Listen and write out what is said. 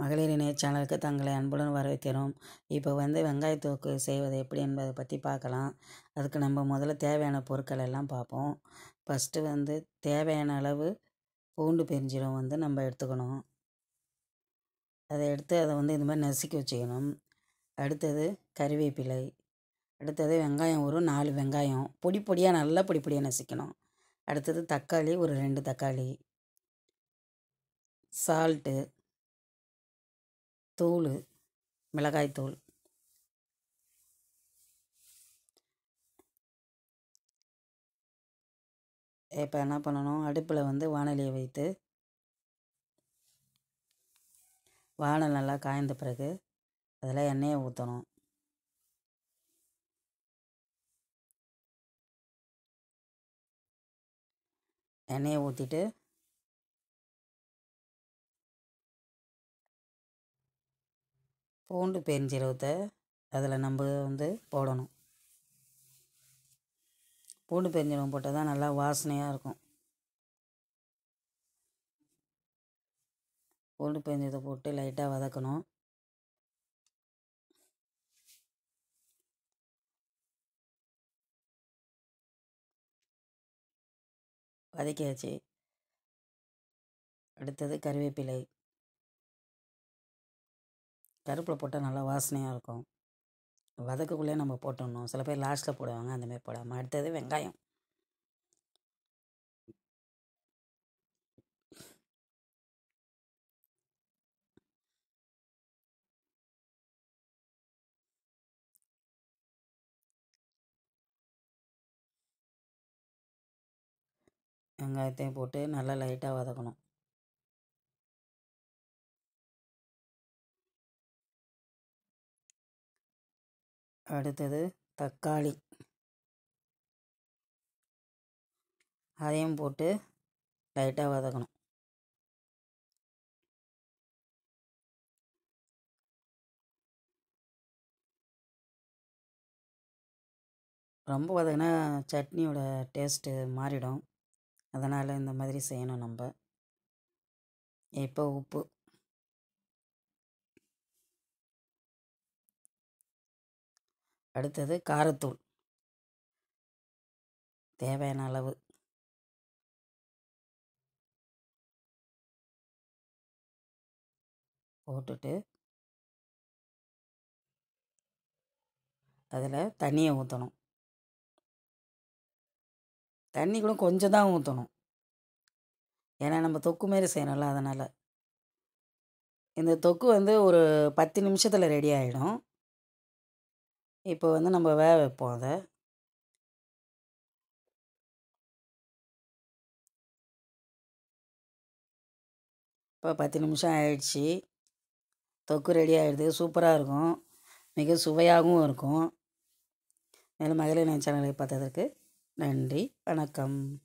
மகளிர் இணைய சேனலுக்கு தங்களை அன்புடன் வரவேற்கிறோம் இப்போ வந்து வெங்காயத்தோக்கு செய்வது எப்படி என்பதை பற்றி பார்க்கலாம் அதுக்கு நம்ம முதல்ல தேவையான பொருட்கள் எல்லாம் பார்ப்போம் ஃபஸ்ட்டு வந்து தேவையான அளவு பூண்டு பெருஞ்சீரம் வந்து நம்ம எடுத்துக்கணும் அதை எடுத்து அதை வந்து இந்த மாதிரி நசுக்கி வச்சுக்கணும் அடுத்தது கறிவேப்பிலை அடுத்தது வெங்காயம் ஒரு நாலு வெங்காயம் பொடி பொடியாக நல்லா பொடி பொடியாக நசுக்கணும் அடுத்தது தக்காளி ஒரு ரெண்டு தக்காளி சால்ட்டு தூள் மிளகாய் தூள் இப்போ என்ன பண்ணணும் அடுப்பில் வந்து வானலியை வைத்து வானல் நல்லா காய்ந்த பிறகு அதில் எண்ணெயை ஊற்றணும் எண்ணெயை ஊற்றிட்டு பூண்டு பெருஞ்சீரகத்தை அதில் நம்ம வந்து போடணும் பூண்டு பெருஞ்சீரகம் போட்டால் தான் நல்லா வாசனையாக இருக்கும் பூண்டு பெருஞ்சீரகத்தை போட்டு லைட்டாக வதக்கணும் வதக்கியாச்சு அடுத்தது கருவேப்பிலை கருப்பில் போட்டால் நல்லா வாசனையாக இருக்கும் வதக்கக்குள்ளே நம்ம போட்டுடணும் சில பேர் லாஸ்ட்டில் போடுவாங்க அந்தமாரி போடாமல் அடுத்தது வெங்காயம் வெங்காயத்தையும் போட்டு நல்லா லைட்டாக வதக்கணும் அடுத்தது தக்காளி அதையும் போட்டு லைட்டாக வதக்கணும் ரொம்ப வதக்கினா சட்னியோட டேஸ்ட்டு மாறிடும் அதனால் இந்த மாதிரி செய்யணும் நம்ம இப்போ உப்பு அடுத்தது காரத்தூள் தேவையான அளவு போட்டுட்டு அதில் தண்ணியை ஊற்றணும் தண்ணி கூட கொஞ்சம் தான் ஊற்றணும் ஏன்னா நம்ம தொக்கு மாரி செய்யணும்ல அதனால் இந்த தொக்கு வந்து ஒரு பத்து நிமிஷத்தில் ரெடி ஆகிடும் இப்போ வந்து நம்ம வேக வைப்போம் அதை இப்போ பத்து நிமிஷம் ஆயிடுச்சு தொக்கு ரெடி ஆகிடுது சூப்பராக இருக்கும் மிக சுவையாகவும் இருக்கும் மேலும் மகளிர் சேனலை பார்த்ததற்கு நன்றி வணக்கம்